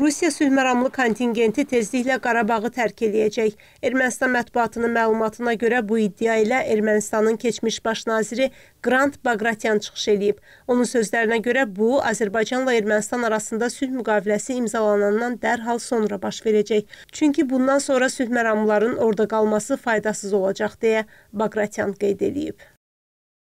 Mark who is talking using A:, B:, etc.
A: Rusiya sülhməramlı kontingenti tezliklə Qarabağı tərk eləyəcək. Ermənistan mətbuatının məlumatına görə bu iddia ilə Ermənistanın keçmiş baş naziri Grant Bagratyan çıxış eləyib. Onun sözlərinə görə bu, Azərbaycanla Ermənistan arasında sülh müqaviləsi imzalanandan dərhal sonra baş verəcək. Çünki bundan sonra sülhməramlıların orada qalması faydasız olacaq deyə Bagratyan qeyd eləyib.